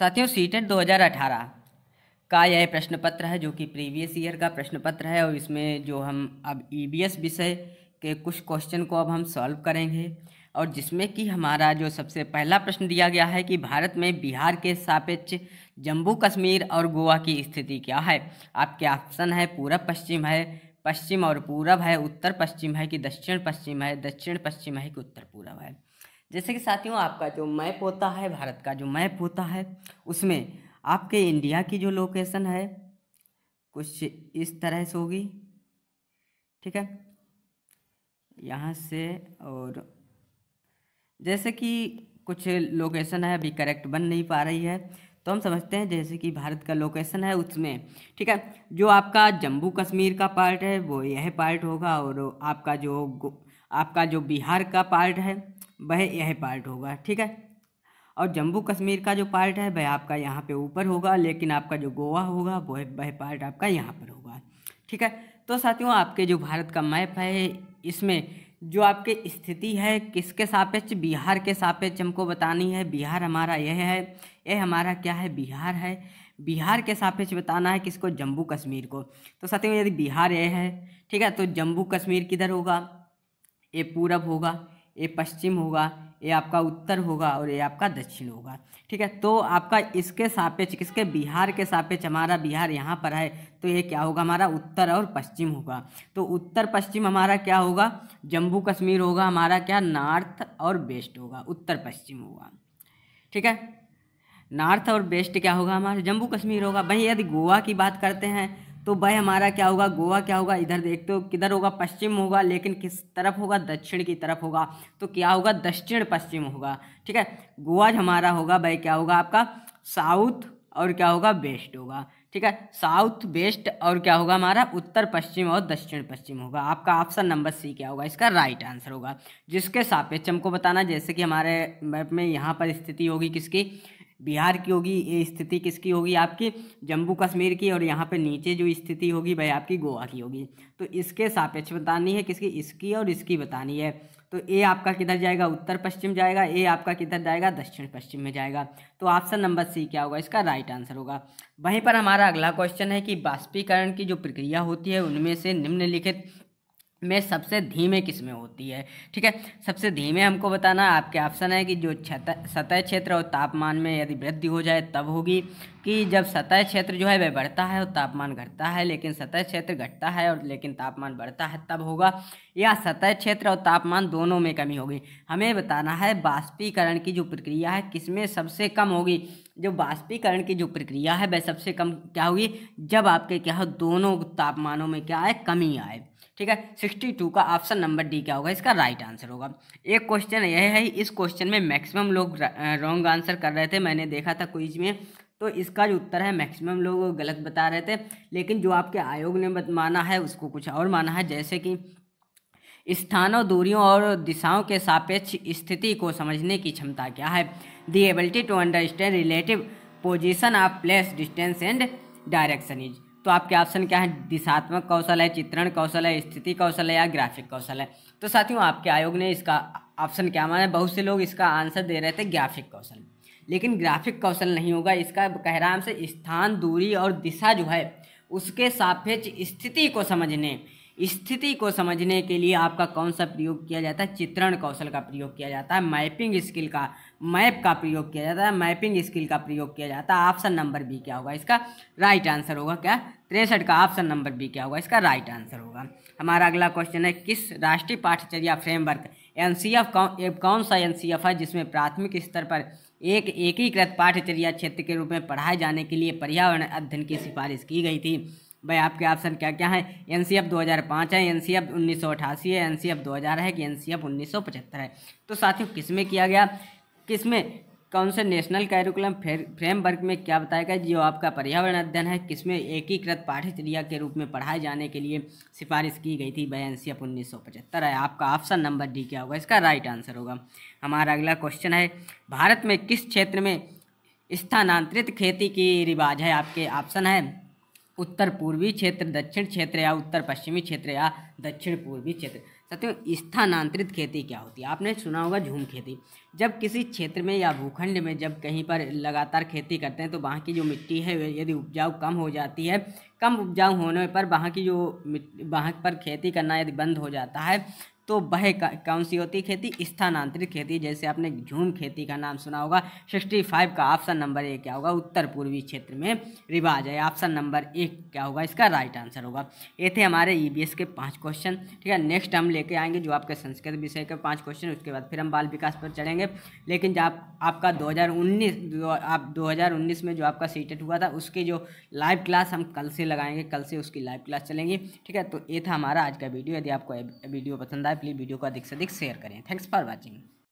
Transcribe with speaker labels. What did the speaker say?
Speaker 1: साथियों सीटेट 2018 का यह प्रश्न पत्र है जो कि प्रीवियस ईयर का प्रश्न पत्र है और इसमें जो हम अब ई e विषय के कुछ क्वेश्चन को अब हम सॉल्व करेंगे और जिसमें कि हमारा जो सबसे पहला प्रश्न दिया गया है कि भारत में बिहार के सापेक्ष जम्मू कश्मीर और गोवा की स्थिति क्या है आपके ऑप्शन है पूरब पश्चिम है पश्चिम और पूरब है उत्तर पश्चिम है कि दक्षिण पश्चिम है दक्षिण पश्चिम है कि उत्तर पूरब है जैसे कि साथियों आपका जो मैप होता है भारत का जो मैप होता है उसमें आपके इंडिया की जो लोकेशन है कुछ इस तरह से होगी ठीक है यहाँ से और जैसे कि कुछ लोकेशन है अभी करेक्ट बन नहीं पा रही है तो हम समझते हैं जैसे कि भारत का लोकेशन है उसमें ठीक है जो आपका जम्मू कश्मीर का पार्ट है वो यह पार्ट होगा और आपका जो आपका जो बिहार का पार्ट है वह यह पार्ट होगा ठीक है और जम्मू कश्मीर का जो पार्ट है वह आपका यहाँ पे ऊपर होगा लेकिन आपका जो गोवा होगा वह वह पार्ट आपका यहाँ पर होगा ठीक है तो साथियों आपके जो भारत का मैप है इसमें जो आपकी स्थिति है किसके सापेक्ष बिहार के सापेक्ष हमको बतानी है बिहार हमारा यह है यह हमारा क्या है बिहार है बिहार के सापेक्ष बताना है किसको जम्मू कश्मीर को तो साथियों यदि बिहार यह है ठीक है तो जम्मू कश्मीर किधर होगा ये पूरब होगा ये पश्चिम होगा ये आपका उत्तर होगा और ये आपका दक्षिण होगा ठीक है तो आपका इसके सापेक्ष किसके बिहार के सापेक्ष हमारा बिहार यहाँ पर है तो ये क्या होगा हमारा उत्तर और पश्चिम होगा तो उत्तर पश्चिम हमारा क्या होगा जम्मू कश्मीर होगा हमारा क्या नॉर्थ और वेस्ट होगा उत्तर पश्चिम होगा ठीक है नॉर्थ और वेस्ट क्या होगा हमारा जम्मू कश्मीर होगा भाई यदि गोवा की बात करते हैं तो भाई हमारा क्या होगा गोवा क्या होगा इधर देखते हो किधर होगा पश्चिम होगा लेकिन किस तरफ होगा दक्षिण की तरफ होगा तो क्या होगा दक्षिण पश्चिम होगा ठीक है गोवा हमारा होगा भाई क्या होगा आपका साउथ और क्या होगा वेस्ट होगा ठीक है साउथ वेस्ट और क्या होगा हमारा उत्तर पश्चिम और दक्षिण पश्चिम होगा आपका ऑप्शन नंबर सी क्या होगा इसका राइट आंसर होगा जिसके सापेक्ष हमको बताना जैसे कि हमारे मैप में यहाँ पर स्थिति होगी किसकी बिहार की होगी स्थिति किसकी होगी आपकी जम्मू कश्मीर की और यहाँ पे नीचे जो स्थिति होगी वह आपकी गोवा की होगी तो इसके सापेक्ष बतानी है किसकी इसकी और इसकी बतानी है तो ए आपका किधर जाएगा उत्तर पश्चिम जाएगा ए आपका किधर जाएगा दक्षिण पश्चिम में जाएगा तो ऑप्शन नंबर सी क्या होगा इसका राइट आंसर होगा वहीं पर हमारा अगला क्वेश्चन है कि बाष्पीकरण की जो प्रक्रिया होती है उनमें से निम्नलिखित में सबसे धीमे किसमें होती है ठीक है सबसे धीमे हमको बताना आपके ऑप्शन है कि जो सतह क्षेत्र और तापमान में यदि वृद्धि हो जाए तब होगी कि जब सतह क्षेत्र जो है वह बढ़ता है और तापमान घटता है लेकिन सतह क्षेत्र घटता है और लेकिन तापमान बढ़ता है तब होगा या सतह क्षेत्र और तापमान दोनों में कमी होगी हमें बताना है बाष्पीकरण की जो प्रक्रिया है किसमें सबसे कम होगी जो बाष्पीकरण की जो प्रक्रिया है वह सबसे कम क्या होगी जब आपके क्या हो दोनों तापमानों में क्या आए कमी आए ठीक है सिक्सटी टू का ऑप्शन नंबर डी क्या होगा इसका राइट आंसर होगा एक क्वेश्चन यह है इस क्वेश्चन में मैक्सिमम लोग रॉन्ग आंसर कर रहे थे मैंने देखा था क्विज में तो इसका जो उत्तर है मैक्सिमम लोग गलत बता रहे थे लेकिन जो आपके आयोग ने माना है उसको कुछ और माना है जैसे कि स्थानों दूरियों और दिशाओं के सापेक्ष स्थिति को समझने की क्षमता क्या है the ability to understand relative position of place distance and direction is तो आपके ऑप्शन क्या है दिशात्मक कौशल है चित्रण कौशल है स्थिति कौशल है या ग्राफिक कौशल है तो साथियों आपके आयोग ने इसका ऑप्शन क्या माना बहुत से लोग इसका आंसर दे रहे थे ग्राफिक कौशल लेकिन ग्राफिक कौशल नहीं होगा इसका कह रहा हमसे स्थान दूरी और दिशा जो है उसके सापेक्ष स्थिति को समझने स्थिति को समझने के लिए आपका कौन सा प्रयोग किया जाता है चित्रण कौशल का प्रयोग किया जाता है मैपिंग स्किल का मैप का प्रयोग किया जाता है मैपिंग स्किल का प्रयोग किया जाता है ऑप्शन नंबर बी क्या होगा इसका राइट आंसर होगा क्या तिरसठ का ऑप्शन नंबर बी क्या होगा इसका राइट आंसर होगा हमारा अगला क्वेश्चन है किस राष्ट्रीय पाठचर्या फ्रेमवर्क एन सी एफ कौन सा एन सी एफ है जिसमें प्राथमिक स्तर पर एक एकीकृत पाठचर्या क्षेत्र के रूप में पढ़ाए जाने के लिए पर्यावरण अध्ययन की सिफारिश की गई थी भाई आपके ऑप्शन क्या क्या है एन सी एफ दो हज़ार पाँच है एन सी एफ उन्नीस सौ अठासी है एन सी एफ दो हज़ार है कि एन सी एफ उन्नीस सौ पचहत्तर है तो साथियों किस में किया गया किस में कौन से नेशनल कैरिकुलम फ्रेमवर्क में क्या बताया गया जो आपका पर्यावरण अध्ययन है किसमें एकीकृत पाठ्यचर्या के रूप में पढ़ाए जाने के लिए सिफारिश की गई थी भाई एन सी एफ उन्नीस सौ पचहत्तर है आपका ऑप्शन नंबर डी क्या होगा इसका राइट आंसर होगा हमारा अगला क्वेश्चन है भारत में किस क्षेत्र में स्थानांतरित खेती की रिवाज है आपके ऑप्शन है उत्तर पूर्वी क्षेत्र दक्षिण क्षेत्र या उत्तर पश्चिमी क्षेत्र या दक्षिण पूर्वी क्षेत्र साथियों स्थानांतरित खेती क्या होती है आपने सुना होगा झूम खेती जब किसी क्षेत्र में या भूखंड में जब कहीं पर लगातार खेती करते हैं तो वहाँ की जो मिट्टी है यदि उपजाऊ कम हो जाती है कम उपजाऊ होने पर वहाँ की जो वहाँ पर खेती करना यदि बंद हो जाता है तो वह कौन सी होती खेती स्थानांतरित खेती जैसे आपने झूम खेती का नाम सुना होगा सिक्सटी फाइव का ऑप्शन नंबर ए क्या होगा उत्तर पूर्वी क्षेत्र में रिवाज है ऑप्शन नंबर एक क्या होगा इसका राइट आंसर होगा ये थे हमारे ई e के पाँच क्वेश्चन ठीक है नेक्स्ट हम लेके आएंगे जो आपके संस्कृत विषय के पाँच क्वेश्चन उसके बाद फिर हम बाल विकास पर चढ़ेंगे लेकिन जब आपका दो, आप दो में जो आपका सीटेट e हुआ था उसकी जो लाइव क्लास हम कल से लगाएंगे कल से उसकी लाइव क्लास चलेंगी ठीक है तो ये था हमारा आज का वीडियो यदि आपको वीडियो पसंद आए प्लीज़ वीडियो को अधिक से अधिक शेयर करें थैंक्स फॉर वॉचिंग